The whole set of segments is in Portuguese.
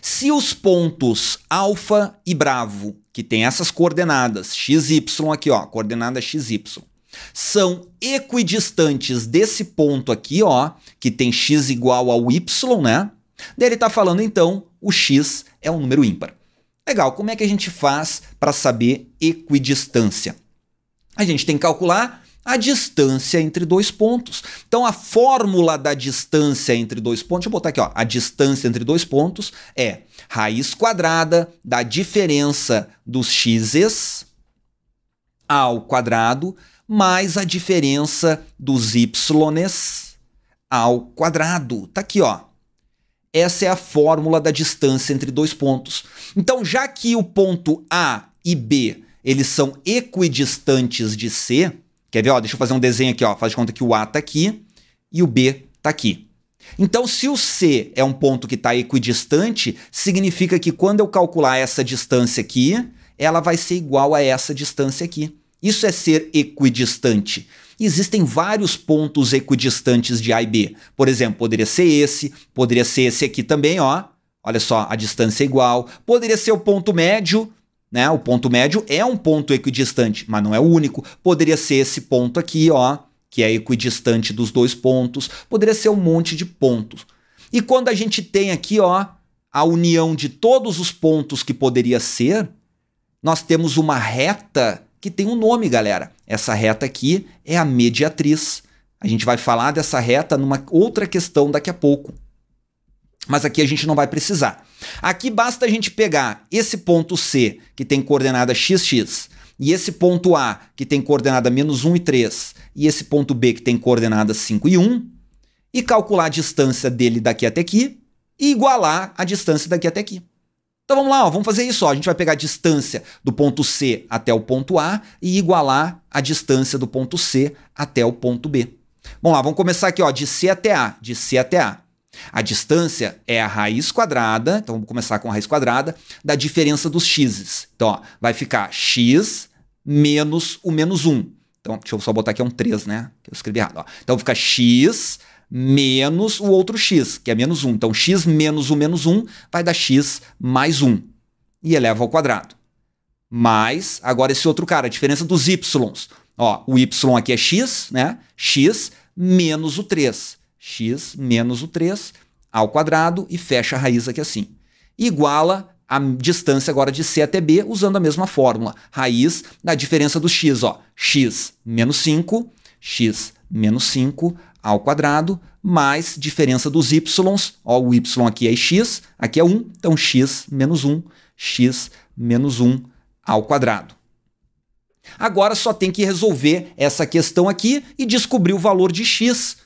Se os pontos alfa e bravo, que tem essas coordenadas xy aqui, ó, coordenada xy, são equidistantes desse ponto aqui, ó, que tem x igual ao y, né? Daí ele está falando então o x é um número ímpar. Legal, como é que a gente faz para saber equidistância? A gente tem que calcular a distância entre dois pontos. Então a fórmula da distância entre dois pontos, deixa eu botar aqui, ó, a distância entre dois pontos é raiz quadrada da diferença dos x's ao quadrado mais a diferença dos y's ao quadrado. Tá aqui, ó. Essa é a fórmula da distância entre dois pontos. Então, já que o ponto A e B, eles são equidistantes de C, Quer ver? Ó, deixa eu fazer um desenho aqui. Ó. Faz de conta que o A está aqui e o B está aqui. Então, se o C é um ponto que está equidistante, significa que quando eu calcular essa distância aqui, ela vai ser igual a essa distância aqui. Isso é ser equidistante. Existem vários pontos equidistantes de A e B. Por exemplo, poderia ser esse, poderia ser esse aqui também, ó. Olha só, a distância é igual. Poderia ser o ponto médio, né? O ponto médio é um ponto equidistante, mas não é o único. Poderia ser esse ponto aqui, ó, que é equidistante dos dois pontos. Poderia ser um monte de pontos. E quando a gente tem aqui, ó, a união de todos os pontos que poderia ser, nós temos uma reta que tem um nome, galera. Essa reta aqui é a mediatriz. A gente vai falar dessa reta numa outra questão daqui a pouco mas aqui a gente não vai precisar. Aqui basta a gente pegar esse ponto C, que tem coordenada xx, e esse ponto A, que tem coordenada menos 1 e 3, e esse ponto B, que tem coordenada 5 e 1, e calcular a distância dele daqui até aqui, e igualar a distância daqui até aqui. Então vamos lá, ó, vamos fazer isso. Ó. A gente vai pegar a distância do ponto C até o ponto A e igualar a distância do ponto C até o ponto B. Vamos lá, vamos começar aqui ó, de C até A, de C até A. A distância é a raiz quadrada, então vamos começar com a raiz quadrada, da diferença dos x's. Então, ó, vai ficar x menos o menos 1. Então, deixa eu só botar aqui é um 3, né? Que eu escrevi errado. Ó. Então fica x menos o outro x, que é menos 1. Então, x menos o menos 1 vai dar x mais 1. E eleva ao quadrado. Mais, agora esse outro cara, a diferença dos y's. Ó, o y aqui é x, né? x menos o 3 x menos o 3 ao quadrado e fecha a raiz aqui assim. Iguala a distância agora de C até B usando a mesma fórmula. Raiz da diferença do x, ó. x menos 5, x menos 5 ao quadrado, mais diferença dos y's. Ó, o y aqui é x, aqui é 1, então x menos 1, x menos 1 ao quadrado. Agora só tem que resolver essa questão aqui e descobrir o valor de x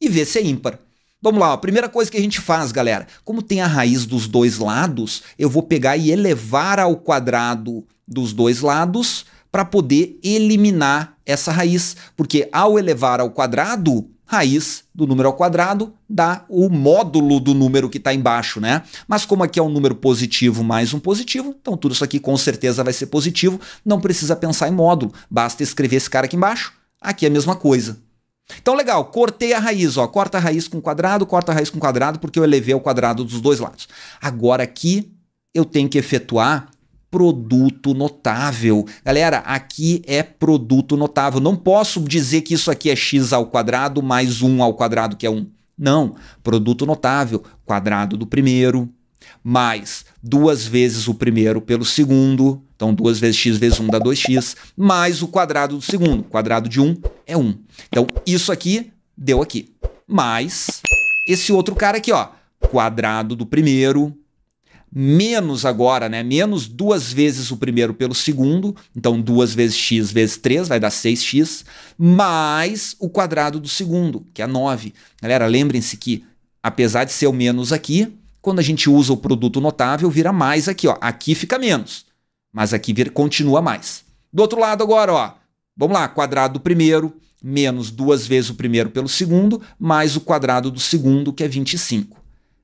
e ver se é ímpar. Vamos lá, a primeira coisa que a gente faz, galera, como tem a raiz dos dois lados, eu vou pegar e elevar ao quadrado dos dois lados para poder eliminar essa raiz, porque ao elevar ao quadrado, raiz do número ao quadrado dá o módulo do número que está embaixo, né? Mas como aqui é um número positivo mais um positivo, então tudo isso aqui com certeza vai ser positivo, não precisa pensar em módulo, basta escrever esse cara aqui embaixo. Aqui é a mesma coisa, então, legal, cortei a raiz, ó. Corta a raiz com quadrado, corta a raiz com quadrado, porque eu elevei o quadrado dos dois lados. Agora aqui eu tenho que efetuar produto notável. Galera, aqui é produto notável. Não posso dizer que isso aqui é x ao quadrado mais 1 ao quadrado, que é 1. Não, produto notável, quadrado do primeiro, mais duas vezes o primeiro pelo segundo, então 2 vezes x vezes 1 dá 2x, mais o quadrado do segundo. O quadrado de 1 é 1. Então isso aqui deu aqui. Mais esse outro cara aqui, ó. Quadrado do primeiro, menos agora, né? Menos duas vezes o primeiro pelo segundo, então 2 vezes x vezes 3 vai dar 6x, mais o quadrado do segundo, que é 9. Galera, lembrem-se que apesar de ser o menos aqui, quando a gente usa o produto notável, vira mais aqui, ó. Aqui fica menos. Mas aqui continua mais. Do outro lado agora, ó, vamos lá, quadrado do primeiro, menos duas vezes o primeiro pelo segundo, mais o quadrado do segundo, que é 25.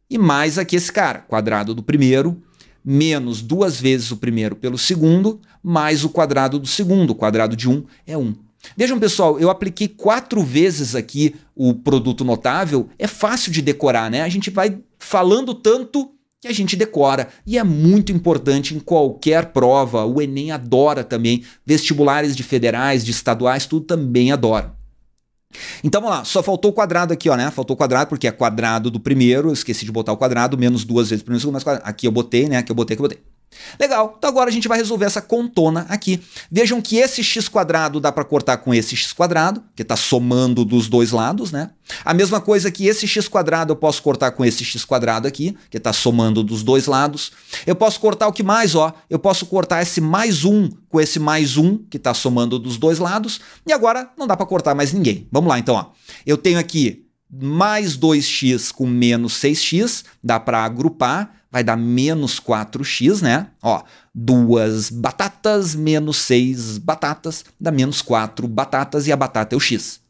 E mais aqui esse cara, quadrado do primeiro, menos duas vezes o primeiro pelo segundo, mais o quadrado do segundo. O quadrado de 1 um é 1. Um. Vejam, pessoal, eu apliquei quatro vezes aqui o produto notável. É fácil de decorar, né? A gente vai falando tanto que a gente decora e é muito importante em qualquer prova. O Enem adora também, vestibulares de federais, de estaduais, tudo também adora. Então vamos lá, só faltou o quadrado aqui, ó, né? Faltou o quadrado porque é quadrado do primeiro, eu esqueci de botar o quadrado, menos duas vezes primeiro, segundo, mais quadrado. Aqui eu botei, né? Aqui eu botei, aqui eu botei. Legal, então agora a gente vai resolver essa contona aqui. Vejam que esse x quadrado dá para cortar com esse x quadrado, que está somando dos dois lados, né? A mesma coisa que esse x quadrado eu posso cortar com esse x quadrado aqui, que está somando dos dois lados. Eu posso cortar o que mais, ó? Eu posso cortar esse mais um com esse mais um, que está somando dos dois lados. E agora não dá para cortar mais ninguém. Vamos lá, então, ó. Eu tenho aqui mais 2x com menos 6x, dá para agrupar vai dar menos 4x, né? Ó, duas batatas menos 6 batatas, dá menos 4 batatas e a batata é o x.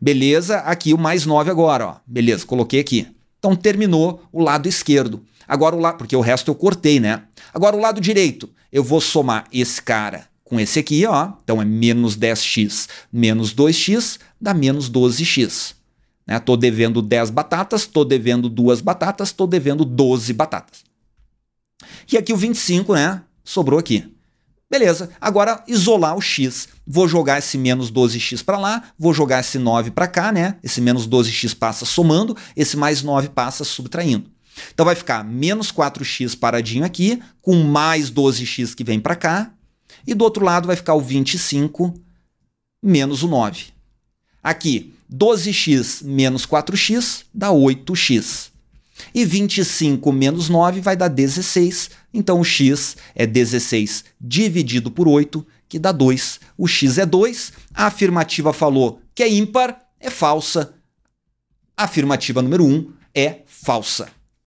Beleza, aqui o mais 9 agora, ó. Beleza, coloquei aqui. Então terminou o lado esquerdo. Agora o lado, porque o resto eu cortei, né? Agora o lado direito, eu vou somar esse cara com esse aqui, ó. Então é menos 10x menos 2x, dá menos 12x. Né? Tô devendo 10 batatas, tô devendo duas batatas, tô devendo 12 batatas. E aqui o 25, né? Sobrou aqui. Beleza, agora isolar o x. Vou jogar esse menos 12x para lá, vou jogar esse 9 para cá, né? Esse menos 12x passa somando, esse mais 9 passa subtraindo. Então vai ficar menos 4x paradinho aqui, com mais 12x que vem para cá, e do outro lado vai ficar o 25 menos o 9. Aqui, 12x menos 4x dá 8x. E 25 menos 9 vai dar 16, então o x é 16 dividido por 8, que dá 2. O x é 2, a afirmativa falou que é ímpar, é falsa. A afirmativa número 1 é falsa.